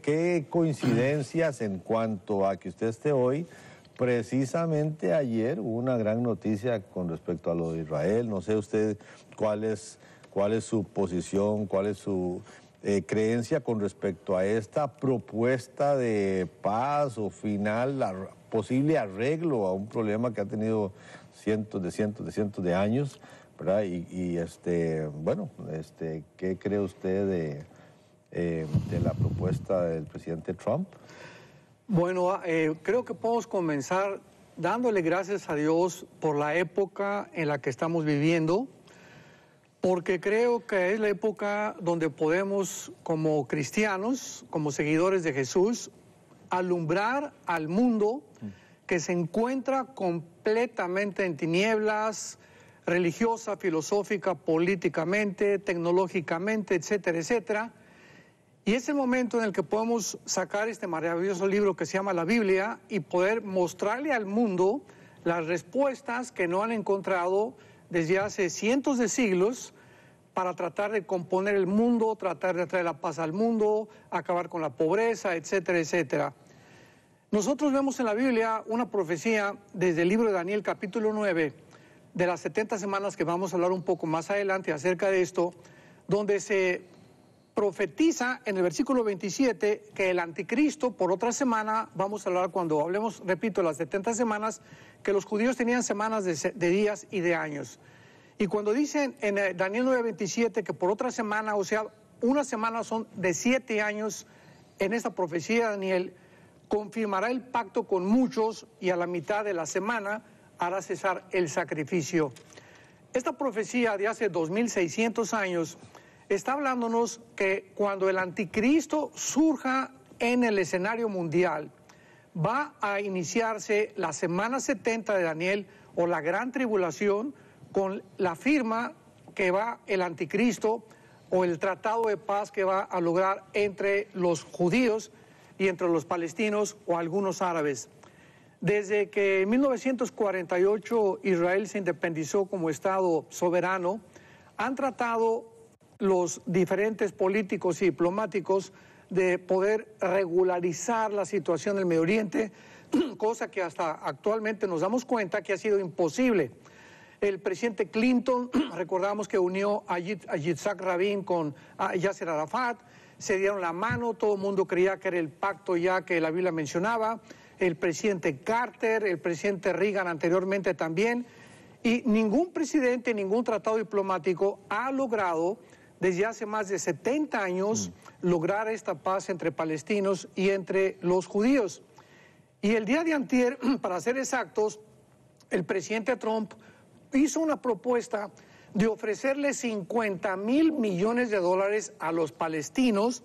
¿Qué, coincidencias en cuanto a que usted esté hoy? Precisamente ayer hubo una gran noticia con respecto a lo de Israel. No sé usted cuál es, cuál es su posición, cuál es su eh, creencia con respecto a esta propuesta de paz o final, la, posible arreglo a un problema que ha tenido cientos de cientos de cientos de años, ¿verdad? Y, este, bueno, este, ¿qué cree usted de eh, de la propuesta del presidente Trump? Bueno, ah, eh, creo que podemos comenzar dándole gracias a Dios por la época en la que estamos viviendo, porque creo que es la época donde podemos, como cristianos, como seguidores de Jesús, alumbrar al mundo que se encuentra completamente en tinieblas, religiosa, filosófica, políticamente, tecnológicamente, etcétera, etcétera, y es el momento en el que podemos sacar este maravilloso libro que se llama la Biblia y poder mostrarle al mundo las respuestas que no han encontrado desde hace cientos de siglos para tratar de componer el mundo, tratar de traer la paz al mundo, acabar con la pobreza, etcétera, etcétera. Nosotros vemos en la Biblia una profecía desde el libro de Daniel capítulo 9, de las 70 semanas que vamos a hablar un poco más adelante acerca de esto, donde se profetiza en el versículo 27 que el anticristo, por otra semana, vamos a hablar cuando hablemos, repito, las 70 semanas, que los judíos tenían semanas de, días y de años. Y cuando dicen en eh, Daniel 9:27 que por otra semana, o sea, una semana son de siete años, en esta profecía Daniel, confirmará el pacto con muchos y a la mitad de la semana hará cesar el sacrificio. Esta profecía de hace 2600 años está hablándonos que cuando el anticristo surja en el escenario mundial, va a iniciarse la semana 70 de Daniel o la gran tribulación con la firma que va el anticristo o el tratado de paz que va a lograr entre los judíos y entre los palestinos o algunos árabes. Desde que en 1948 Israel se independizó como Estado soberano, han tratado los diferentes políticos y diplomáticos de poder regularizar la situación del Medio Oriente, cosa que hasta actualmente nos damos cuenta que ha sido imposible. El presidente Clinton, recordamos que unió a Yitzhak Rabin con Yasser Arafat, se dieron la mano, todo el mundo creía que era el pacto ya que la Biblia mencionaba, el presidente Carter, el presidente Reagan anteriormente también, y ningún presidente, ningún tratado diplomático ha logrado desde hace más de 70 años mm. lograr esta paz entre palestinos y entre los judíos. Y el día de antier, para ser exactos, el presidente Trump hizo una propuesta de ofrecerle 50 mil millones de dólares a los palestinos,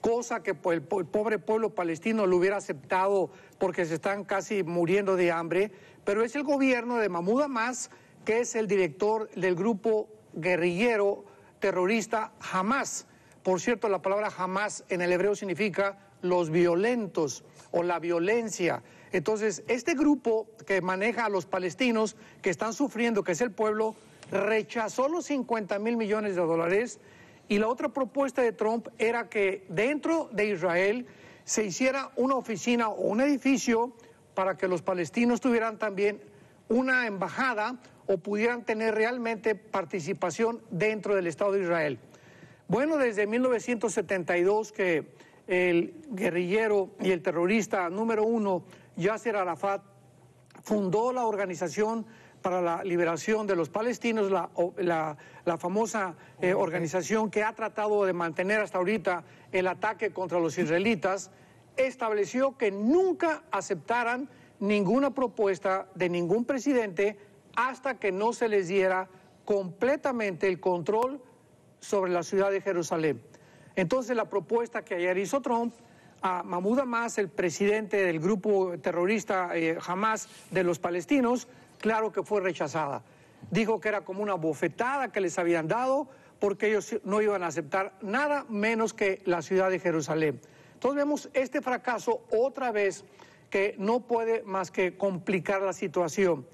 cosa que el, pobre pueblo palestino lo hubiera aceptado porque se están casi muriendo de hambre, pero es el gobierno de Mahmoud Hamas, que es el director del grupo guerrillero terrorista jamás, Por cierto, la palabra jamás en el hebreo significa los violentos o la violencia. Entonces, este grupo que maneja a los palestinos que están sufriendo, que es el pueblo, rechazó los 50 mil millones de dólares y la otra propuesta de Trump era que dentro de Israel se hiciera una oficina o un edificio para que los palestinos tuvieran también una embajada o pudieran tener realmente participación dentro del Estado de Israel. Bueno, desde 1972 que el guerrillero y el terrorista número uno, Yasser Arafat, fundó la organización para la liberación de los palestinos, la, famosa eh, organización que ha tratado de mantener hasta ahorita el ataque contra los israelitas, estableció que nunca aceptaran ninguna propuesta de ningún presidente hasta que no se les diera completamente el control sobre la ciudad de Jerusalén. Entonces la propuesta que ayer hizo Trump a Mahmoud Hamas, el presidente del grupo terrorista jamás eh, Hamas de los palestinos, claro que fue rechazada. Dijo que era como una bofetada que les habían dado porque ellos no iban a aceptar nada menos que la ciudad de Jerusalén. Entonces vemos este fracaso otra vez que no puede más que complicar la situación.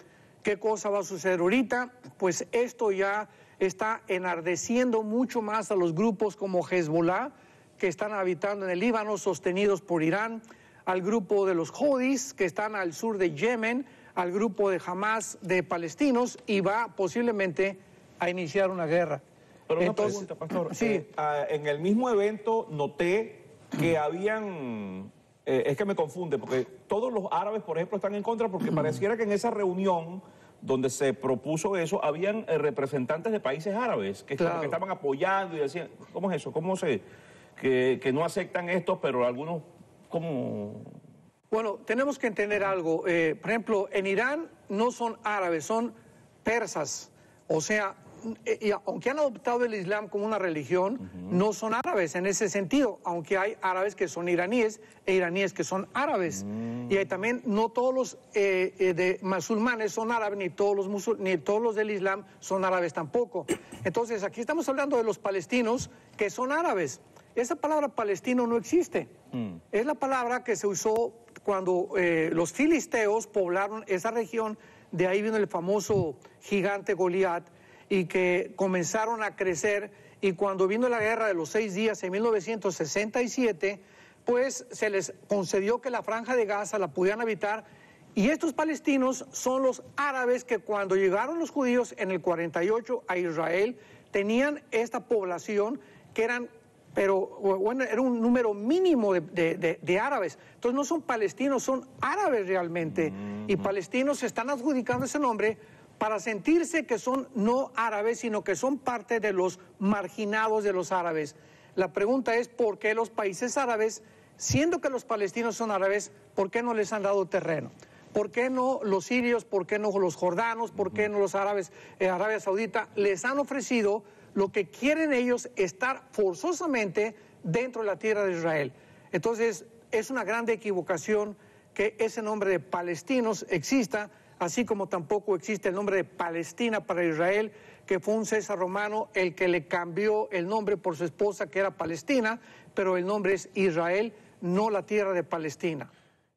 ¿Qué cosa va a suceder ahorita? Pues esto ya está enardeciendo mucho más a los grupos como Hezbollah, que están habitando en el Líbano, sostenidos por Irán, al grupo de los Hodis, que están al sur de Yemen, al grupo de Hamas de palestinos, y va posiblemente a iniciar una guerra. Pero una pregunta, pastor. Sí. Eh, ah, en el mismo evento noté que habían eh, es que me confunde, porque todos los árabes, por ejemplo, están en contra porque pareciera que en esa reunión donde se propuso eso, habían eh, representantes de países árabes que, estaban apoyando y decían, ¿cómo es eso? ¿Cómo se...? Que, no aceptan esto, pero algunos, ¿cómo...? Bueno, tenemos que entender algo. Eh, por ejemplo, en Irán no son árabes, son persas. O sea, eh, y aunque han adoptado el Islam como una religión, no son árabes en ese sentido, aunque hay árabes que son iraníes e iraníes que son árabes. Mm. Y hay también no todos los eh, eh, musulmanes son árabes, ni todos, los musul ni todos los del Islam son árabes tampoco. Entonces aquí estamos hablando de los palestinos que son árabes. Esa palabra palestino no existe. Mm. Es la palabra que se usó cuando los filisteos poblaron esa región, de ahí vino el famoso gigante Goliat y que comenzaron a crecer y cuando vino la guerra de los seis días en 1967, pues se les concedió que la franja de Gaza la pudieran habitar y estos palestinos son los árabes que cuando llegaron los judíos en el 48 a Israel tenían esta población que eran pero bueno, era un número mínimo de, árabes. Entonces no son palestinos, son árabes realmente. Y palestinos se están adjudicando ese nombre para sentirse que son no árabes, sino que son parte de los marginados de los árabes. La pregunta es, ¿por qué los países árabes, siendo que los palestinos son árabes, ¿por qué no les han dado terreno? ¿Por qué no los sirios, por qué no los jordanos, por qué no los árabes, eh, Arabia Saudita, les han ofrecido lo que quieren ellos estar forzosamente dentro de la tierra de Israel? Entonces, es una grande equivocación que ese nombre de palestinos exista así como tampoco existe el nombre de Palestina para Israel, que fue un César romano el que le cambió el nombre por su esposa, que era Palestina, pero el nombre es Israel, no la tierra de Palestina.